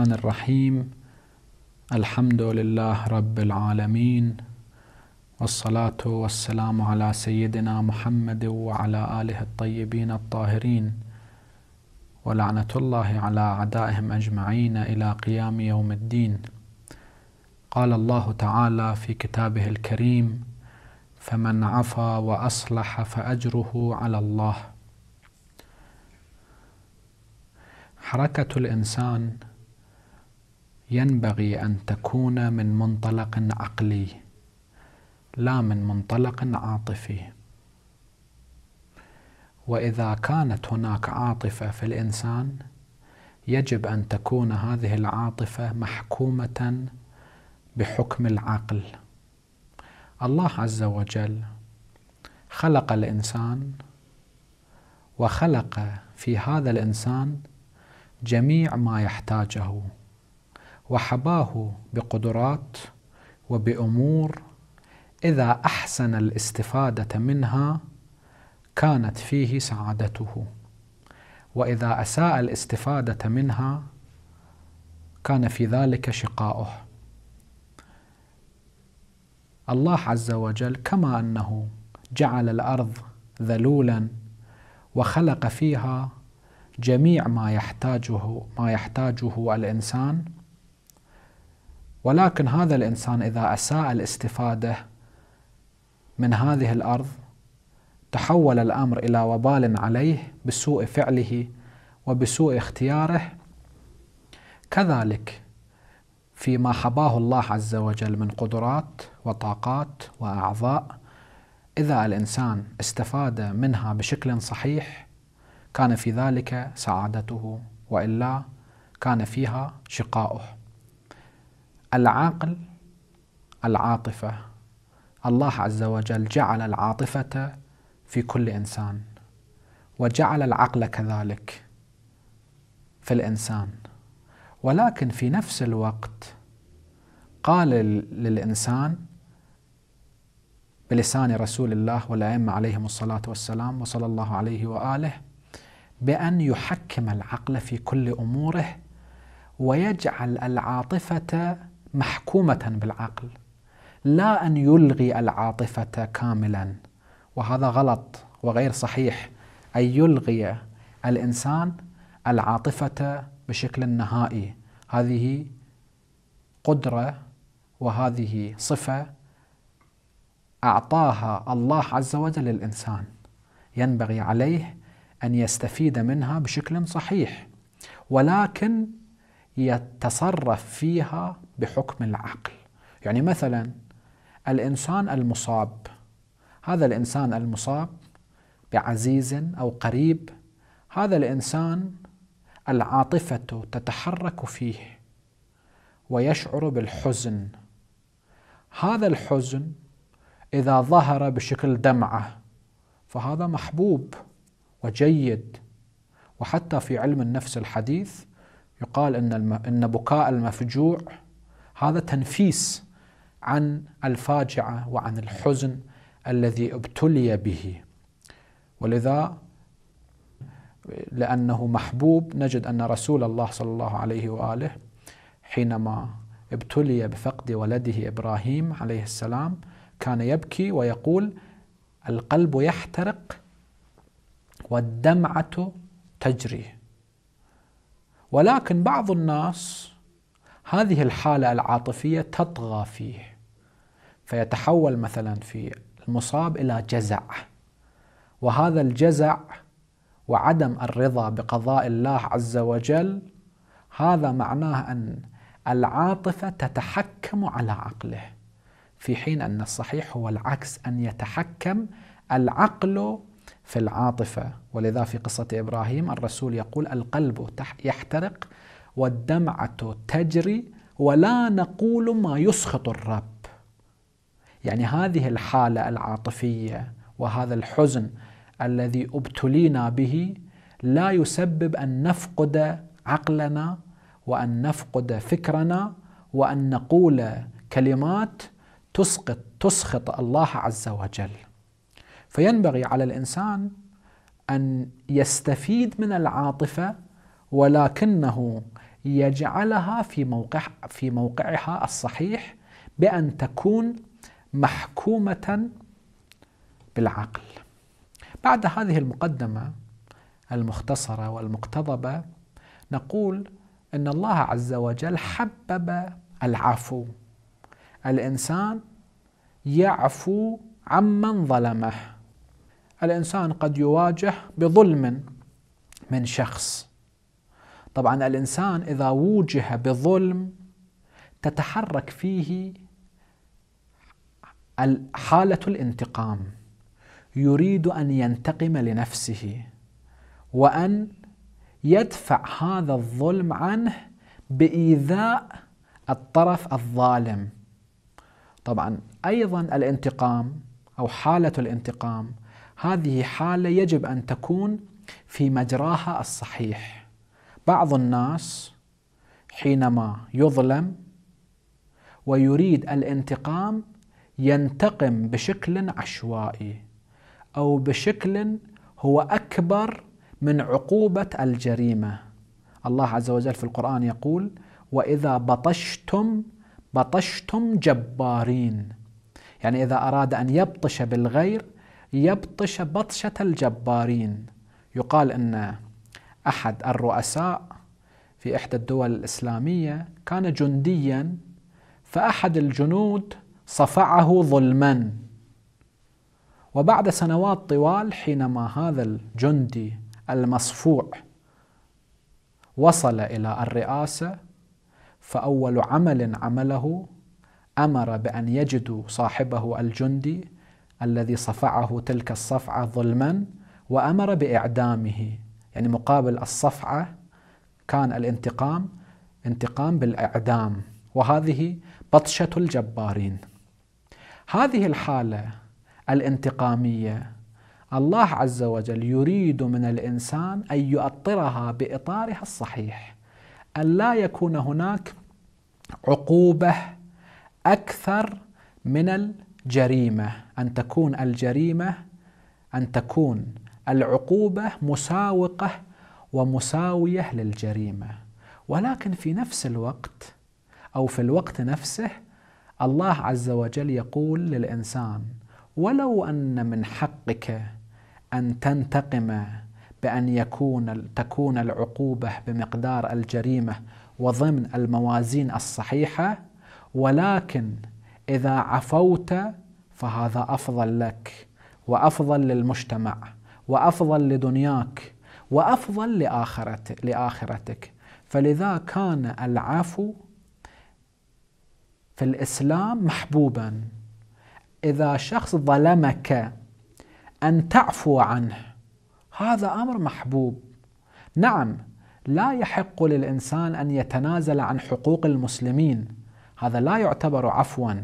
الرحمن الرحيم الحمد لله رب العالمين والصلاة والسلام على سيدنا محمد وعلى آله الطيبين الطاهرين ولعنة الله على أعدائهم أجمعين إلى قيام يوم الدين قال الله تعالى في كتابه الكريم فمن عفا وأصلح فأجره على الله حركة الإنسان ينبغي ان تكون من منطلق عقلي لا من منطلق عاطفي واذا كانت هناك عاطفه في الانسان يجب ان تكون هذه العاطفه محكومه بحكم العقل الله عز وجل خلق الانسان وخلق في هذا الانسان جميع ما يحتاجه وحباه بقدرات وبامور اذا احسن الاستفاده منها كانت فيه سعادته واذا اساء الاستفاده منها كان في ذلك شقاؤه الله عز وجل كما انه جعل الارض ذلولا وخلق فيها جميع ما يحتاجه ما يحتاجه الانسان ولكن هذا الانسان اذا اساء الاستفاده من هذه الارض تحول الامر الى وبال عليه بسوء فعله وبسوء اختياره كذلك فيما حباه الله عز وجل من قدرات وطاقات واعضاء اذا الانسان استفاد منها بشكل صحيح كان في ذلك سعادته والا كان فيها شقاؤه العاقل العاطفة الله عز وجل جعل العاطفة في كل إنسان وجعل العقل كذلك في الإنسان ولكن في نفس الوقت قال للإنسان بلسان رسول الله والأئمة عليهم الصلاة والسلام وصلى الله عليه وآله بأن يحكم العقل في كل أموره ويجعل العاطفة محكومة بالعقل لا أن يلغي العاطفة كاملا وهذا غلط وغير صحيح أن يلغي الإنسان العاطفة بشكل نهائي هذه قدرة وهذه صفة أعطاها الله عز وجل للإنسان ينبغي عليه أن يستفيد منها بشكل صحيح ولكن يتصرف فيها بحكم العقل يعني مثلا الإنسان المصاب هذا الإنسان المصاب بعزيز أو قريب هذا الإنسان العاطفة تتحرك فيه ويشعر بالحزن هذا الحزن إذا ظهر بشكل دمعة فهذا محبوب وجيد وحتى في علم النفس الحديث يقال إن, إن بكاء المفجوع هذا تنفيس عن الفاجعه وعن الحزن الذي ابتلي به ولذا لانه محبوب نجد ان رسول الله صلى الله عليه واله حينما ابتلي بفقد ولده ابراهيم عليه السلام كان يبكي ويقول القلب يحترق والدمعه تجري ولكن بعض الناس هذه الحالة العاطفية تطغى فيه فيتحول مثلا في المصاب إلى جزع وهذا الجزع وعدم الرضا بقضاء الله عز وجل هذا معناه أن العاطفة تتحكم على عقله في حين أن الصحيح هو العكس أن يتحكم العقل في العاطفة ولذا في قصة إبراهيم الرسول يقول القلب يحترق والدمعة تجري ولا نقول ما يسخط الرب يعني هذه الحالة العاطفية وهذا الحزن الذي ابتلينا به لا يسبب أن نفقد عقلنا وأن نفقد فكرنا وأن نقول كلمات تسقط تسخط الله عز وجل فينبغي على الإنسان أن يستفيد من العاطفة ولكنه يجعلها في موقع في موقعها الصحيح بأن تكون محكومة بالعقل. بعد هذه المقدمة المختصرة والمقتضبة نقول ان الله عز وجل حبب العفو. الانسان يعفو عمن ظلمه. الانسان قد يواجه بظلم من شخص طبعا الانسان اذا وجه بظلم تتحرك فيه حاله الانتقام يريد ان ينتقم لنفسه وان يدفع هذا الظلم عنه بايذاء الطرف الظالم طبعا ايضا الانتقام او حاله الانتقام هذه حاله يجب ان تكون في مجراها الصحيح بعض الناس حينما يظلم ويريد الانتقام ينتقم بشكل عشوائي او بشكل هو اكبر من عقوبه الجريمه الله عز وجل في القران يقول واذا بطشتم بطشتم جبارين يعني اذا اراد ان يبطش بالغير يبطش بطشه الجبارين يقال ان أحد الرؤساء في إحدى الدول الإسلامية كان جنديا فأحد الجنود صفعه ظلما وبعد سنوات طوال حينما هذا الجندي المصفوع وصل إلى الرئاسة فأول عمل عمله أمر بأن يجدوا صاحبه الجندي الذي صفعه تلك الصفعة ظلما وأمر بإعدامه يعني مقابل الصفعة كان الانتقام انتقام بالإعدام وهذه بطشة الجبارين هذه الحالة الانتقامية الله عز وجل يريد من الإنسان أن يؤطرها بإطارها الصحيح أن لا يكون هناك عقوبة أكثر من الجريمة أن تكون الجريمة أن تكون العقوبة مساوقة ومساوية للجريمة ولكن في نفس الوقت أو في الوقت نفسه الله عز وجل يقول للإنسان ولو أن من حقك أن تنتقم بأن يكون تكون العقوبة بمقدار الجريمة وضمن الموازين الصحيحة ولكن إذا عفوت فهذا أفضل لك وأفضل للمجتمع وافضل لدنياك وافضل لاخرتك لاخرتك فلذا كان العفو في الاسلام محبوبا اذا شخص ظلمك ان تعفو عنه هذا امر محبوب نعم لا يحق للانسان ان يتنازل عن حقوق المسلمين هذا لا يعتبر عفوا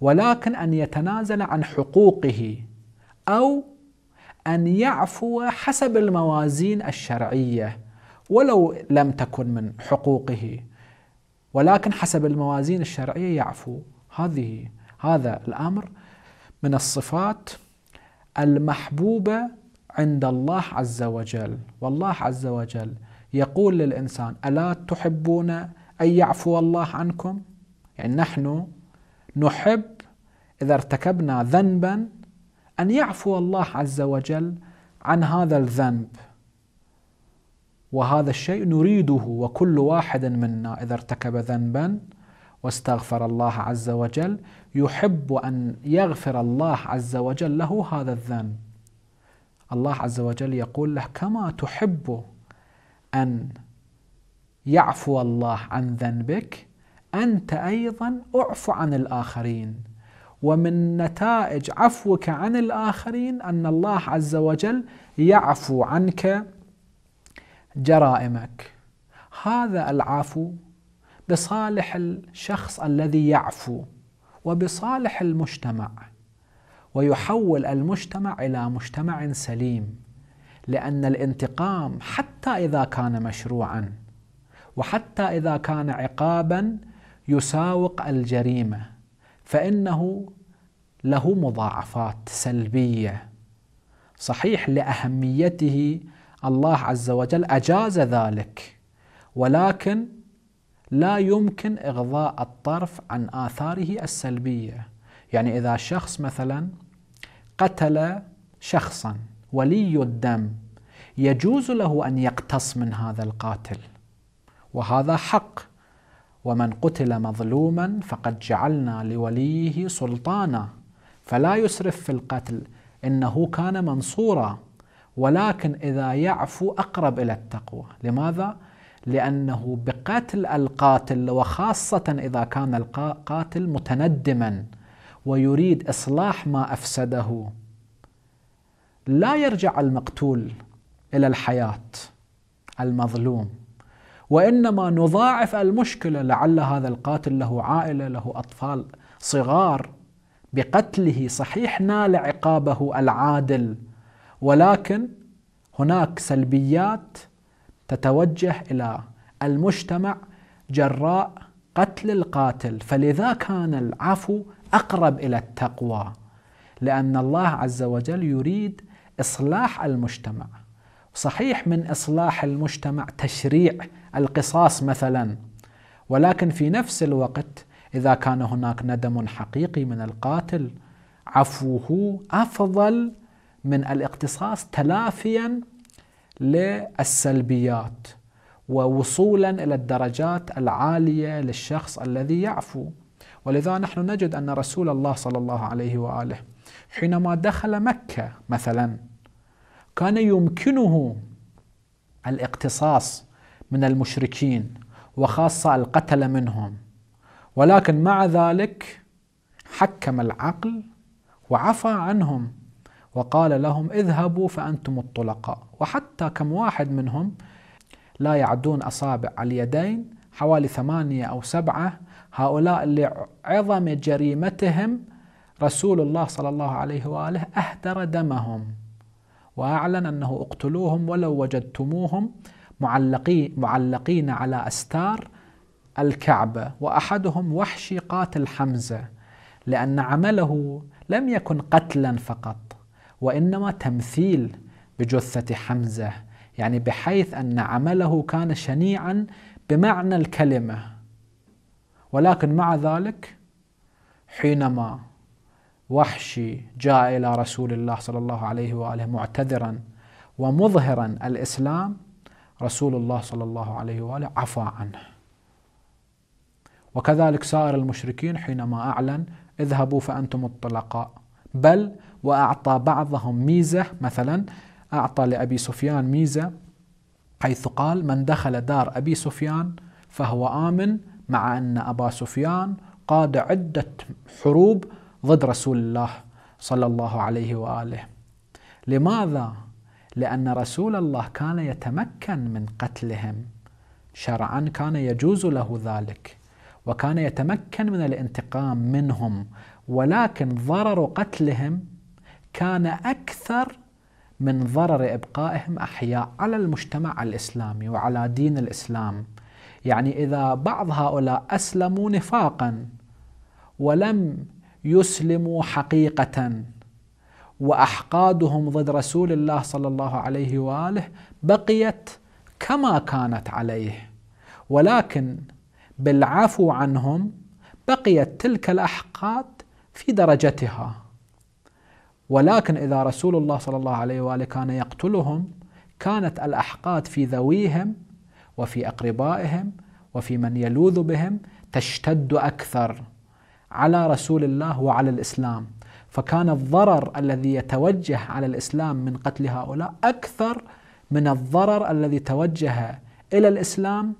ولكن ان يتنازل عن حقوقه او أن يعفو حسب الموازين الشرعية ولو لم تكن من حقوقه ولكن حسب الموازين الشرعية يعفو هذه هذا الأمر من الصفات المحبوبة عند الله عز وجل والله عز وجل يقول للإنسان ألا تحبون أن يعفو الله عنكم يعني نحن نحب إذا ارتكبنا ذنبا أن يعفو الله عز وجل عن هذا الذنب وهذا الشيء نريده وكل واحد منا إذا ارتكب ذنبا واستغفر الله عز وجل يحب أن يغفر الله عز وجل له هذا الذنب الله عز وجل يقول له كما تحب أن يعفو الله عن ذنبك أنت أيضا أعفو عن الآخرين ومن نتائج عفوك عن الآخرين أن الله عز وجل يعفو عنك جرائمك هذا العفو بصالح الشخص الذي يعفو وبصالح المجتمع ويحول المجتمع الى مجتمع سليم لان الانتقام حتى اذا كان مشروعا وحتى اذا كان عقابا يساوق الجريمه فانه له مضاعفات سلبيه صحيح لاهميته الله عز وجل اجاز ذلك ولكن لا يمكن اغضاء الطرف عن اثاره السلبيه يعني اذا شخص مثلا قتل شخصا ولي الدم يجوز له ان يقتص من هذا القاتل وهذا حق ومن قتل مظلوما فقد جعلنا لوليه سلطانا فلا يسرف في القتل انه كان منصورا ولكن اذا يعفو اقرب الى التقوى لماذا لانه بقتل القاتل وخاصه اذا كان القاتل متندما ويريد اصلاح ما افسده لا يرجع المقتول الى الحياه المظلوم وانما نضاعف المشكله لعل هذا القاتل له عائله له اطفال صغار بقتله صحيح نال عقابه العادل ولكن هناك سلبيات تتوجه الى المجتمع جراء قتل القاتل فلذا كان العفو اقرب الى التقوى لان الله عز وجل يريد اصلاح المجتمع صحيح من إصلاح المجتمع تشريع القصاص مثلا ولكن في نفس الوقت إذا كان هناك ندم حقيقي من القاتل عفوه أفضل من الاقتصاص تلافيا للسلبيات ووصولا الى الدرجات العاليه للشخص الذي يعفو ولذا نحن نجد ان رسول الله صلى الله عليه واله حينما دخل مكه مثلا كان يمكنه الاقتصاص من المشركين وخاصه القتل منهم ولكن مع ذلك حكم العقل وعفى عنهم وقال لهم اذهبوا فانتم الطلقاء وحتى كم واحد منهم لا يعدون اصابع اليدين حوالي ثمانيه او سبعه هؤلاء لعظم جريمتهم رسول الله صلى الله عليه واله اهدر دمهم وأعلن أنه اقتلوهم ولو وجدتموهم معلقين, معلقين على أستار الكعبة وأحدهم وحشي قاتل حمزة لأن عمله لم يكن قتلا فقط وإنما تمثيل بجثة حمزة يعني بحيث أن عمله كان شنيعا بمعنى الكلمة ولكن مع ذلك حينما وحشي جاء الى رسول الله صلى الله عليه واله معتذرا ومظهرا الاسلام رسول الله صلى الله عليه واله عفى عنه. وكذلك سائر المشركين حينما اعلن اذهبوا فانتم الطلقاء بل واعطى بعضهم ميزه مثلا اعطى لابي سفيان ميزه حيث قال من دخل دار ابي سفيان فهو امن مع ان ابا سفيان قاد عده حروب ضد رسول الله صلى الله عليه واله لماذا لان رسول الله كان يتمكن من قتلهم شرعا كان يجوز له ذلك وكان يتمكن من الانتقام منهم ولكن ضرر قتلهم كان اكثر من ضرر ابقائهم احياء على المجتمع الاسلامي وعلى دين الاسلام يعني اذا بعض هؤلاء اسلموا نفاقا ولم يسلموا حقيقة وأحقادهم ضد رسول الله صلى الله عليه وآله بقيت كما كانت عليه ولكن بالعفو عنهم بقيت تلك الأحقاد في درجتها ولكن إذا رسول الله صلى الله عليه وآله كان يقتلهم كانت الأحقاد في ذويهم وفي أقربائهم وفي من يلوذ بهم تشتد أكثر على رسول الله وعلى الاسلام فكان الضرر الذي يتوجه على الاسلام من قتل هؤلاء اكثر من الضرر الذي توجه الى الاسلام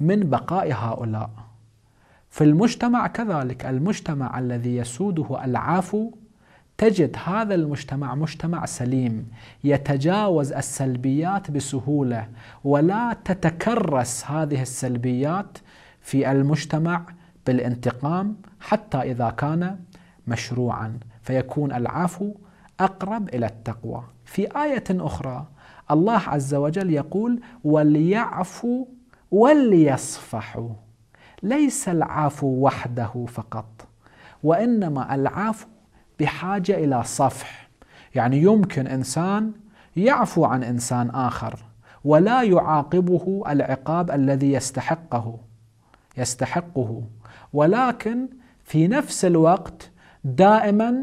من بقاء هؤلاء في المجتمع كذلك المجتمع الذي يسوده العفو تجد هذا المجتمع مجتمع سليم يتجاوز السلبيات بسهوله ولا تتكرس هذه السلبيات في المجتمع بالانتقام حتى اذا كان مشروعا فيكون العفو اقرب الى التقوى في ايه اخرى الله عز وجل يقول وليعفوا وليصفحوا ليس العفو وحده فقط وانما العفو بحاجه الى صفح يعني يمكن انسان يعفو عن انسان اخر ولا يعاقبه العقاب الذي يستحقه يستحقه ولكن في نفس الوقت دائما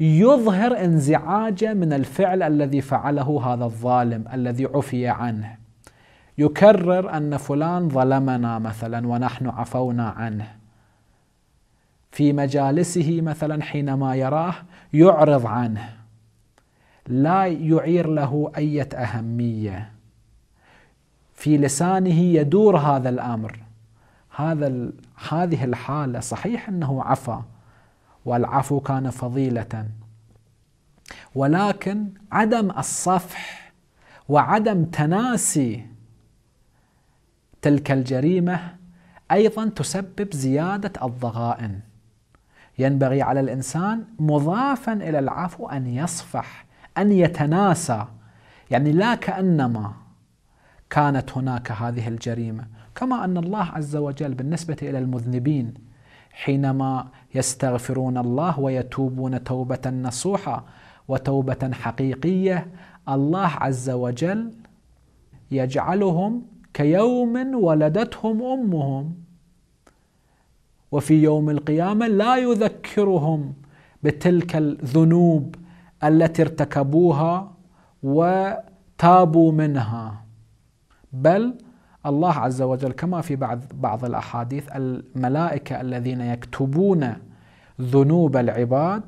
يظهر انزعاجه من الفعل الذي فعله هذا الظالم الذي عفي عنه يكرر ان فلان ظلمنا مثلا ونحن عفونا عنه في مجالسه مثلا حينما يراه يعرض عنه لا يعير له اي اهميه في لسانه يدور هذا الامر هذا هذه الحالة صحيح أنه عفا والعفو كان فضيلة ولكن عدم الصفح وعدم تناسي تلك الجريمة أيضا تسبب زيادة الضغائن ينبغي على الإنسان مضافا إلى العفو أن يصفح أن يتناسى يعني لا كأنما كانت هناك هذه الجريمه كما ان الله عز وجل بالنسبه الى المذنبين حينما يستغفرون الله ويتوبون توبه نصوحه وتوبه حقيقيه الله عز وجل يجعلهم كيوم ولدتهم امهم وفي يوم القيامه لا يذكرهم بتلك الذنوب التي ارتكبوها وتابوا منها بل الله عز وجل كما في بعض بعض الاحاديث الملائكه الذين يكتبون ذنوب العباد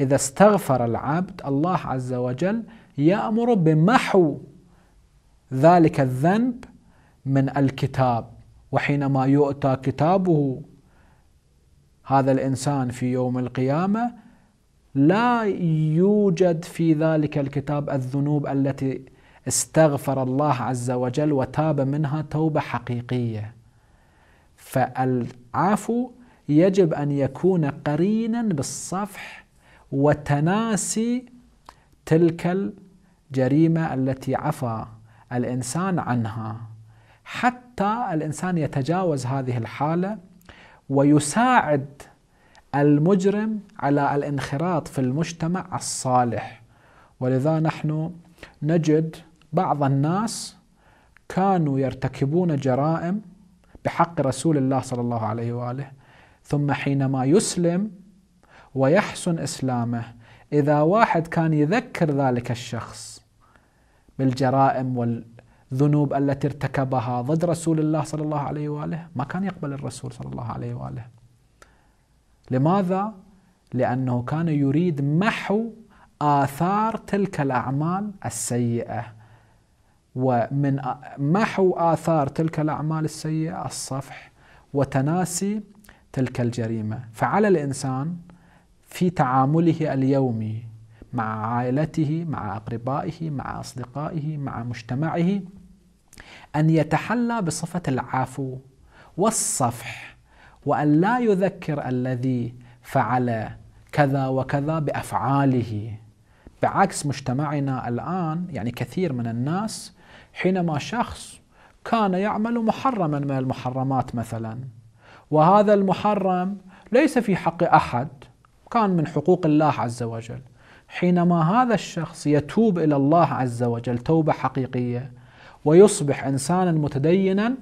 اذا استغفر العبد الله عز وجل يامر بمحو ذلك الذنب من الكتاب وحينما يؤتى كتابه هذا الانسان في يوم القيامه لا يوجد في ذلك الكتاب الذنوب التي استغفر الله عز وجل وتاب منها توبه حقيقيه فالعفو يجب ان يكون قرينا بالصفح وتناسي تلك الجريمه التي عفى الانسان عنها حتى الانسان يتجاوز هذه الحاله ويساعد المجرم على الانخراط في المجتمع الصالح ولذا نحن نجد بعض الناس كانوا يرتكبون جرائم بحق رسول الله صلى الله عليه واله ثم حينما يسلم ويحسن اسلامه اذا واحد كان يذكر ذلك الشخص بالجرائم والذنوب التي ارتكبها ضد رسول الله صلى الله عليه واله ما كان يقبل الرسول صلى الله عليه واله لماذا لانه كان يريد محو آثار تلك الأعمال السيئة ومن محو آثار تلك الأعمال السيئة الصفح وتناسي تلك الجريمة فعلى الإنسان في تعامله اليومي مع عائلته مع أقربائه مع أصدقائه مع مجتمعه أن يتحلى بصفة العفو والصفح وأن لا يذكر الذي فعل كذا وكذا بأفعاله بعكس مجتمعنا الآن يعني كثير من الناس حينما شخص كان يعمل محرما من المحرمات مثلا وهذا المحرم ليس في حق احد كان من حقوق الله عز وجل حينما هذا الشخص يتوب الى الله عز وجل توبه حقيقيه ويصبح انسانا متدينا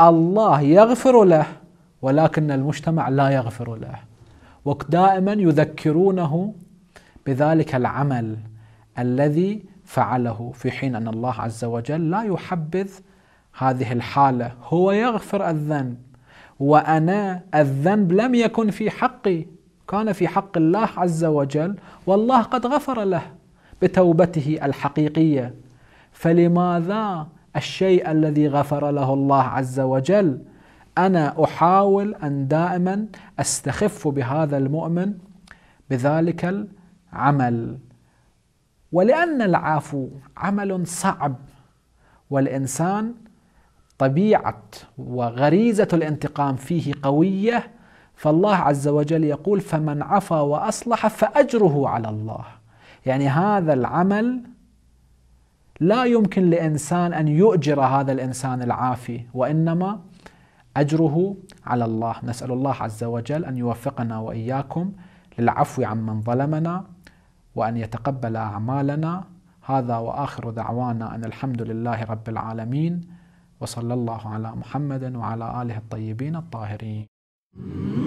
الله يغفر له ولكن المجتمع لا يغفر له ودائما يذكرونه بذلك العمل الذي فعله في حين ان الله عز وجل لا يحبذ هذه الحاله هو يغفر الذنب وانا الذنب لم يكن في حقي كان في حق الله عز وجل والله قد غفر له بتوبته الحقيقيه فلماذا الشيء الذي غفر له الله عز وجل انا احاول ان دائما استخف بهذا المؤمن بذلك العمل ولأن العفو عمل صعب والإنسان طبيعة وغريزة الانتقام فيه قوية فالله عز وجل يقول فمن عفا وأصلح فأجره على الله يعني هذا العمل لا يمكن لإنسان أن يؤجر هذا الإنسان العافي وإنما أجره على الله نسأل الله عز وجل أن يوفقنا وإياكم للعفو عمن ظلمنا وأن يتقبل أعمالنا هذا وآخر دعوانا أن الحمد لله رب العالمين وصلى الله على محمد وعلى آله الطيبين الطاهرين